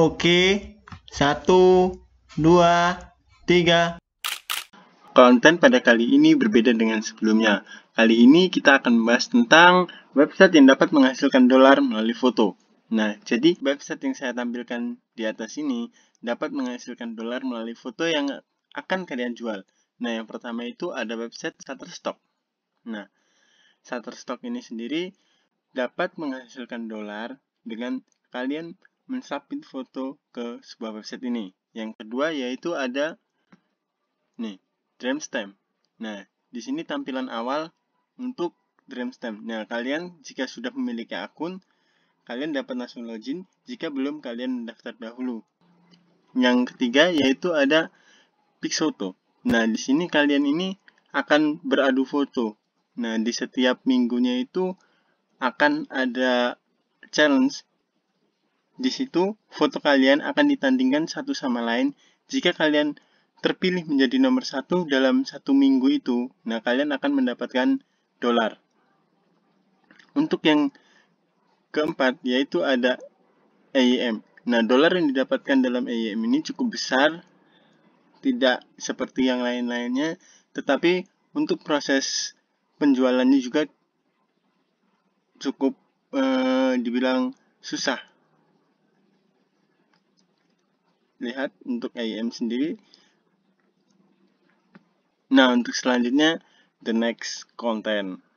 Oke, satu, dua, tiga. Konten pada kali ini berbeda dengan sebelumnya. Kali ini kita akan membahas tentang website yang dapat menghasilkan dolar melalui foto. Nah, jadi website yang saya tampilkan di atas ini dapat menghasilkan dolar melalui foto yang akan kalian jual. Nah, yang pertama itu ada website Shutterstock. Nah, Shutterstock ini sendiri dapat menghasilkan dolar dengan kalian mensubmit foto ke sebuah website ini. Yang kedua yaitu ada nih, stamp. Nah, di sini tampilan awal untuk stamp. Nah, kalian jika sudah memiliki akun, kalian dapat langsung login jika belum kalian mendaftar dahulu. Yang ketiga yaitu ada Pixoto. Nah, di sini kalian ini akan beradu foto. Nah, di setiap minggunya itu akan ada challenge di situ, foto kalian akan ditandingkan satu sama lain. Jika kalian terpilih menjadi nomor satu dalam satu minggu itu, nah kalian akan mendapatkan dolar. Untuk yang keempat, yaitu ada AIM. Nah, dolar yang didapatkan dalam AIM ini cukup besar, tidak seperti yang lain-lainnya, tetapi untuk proses penjualannya juga cukup eh, dibilang susah lihat untuk AIM sendiri. Nah, untuk selanjutnya the next content.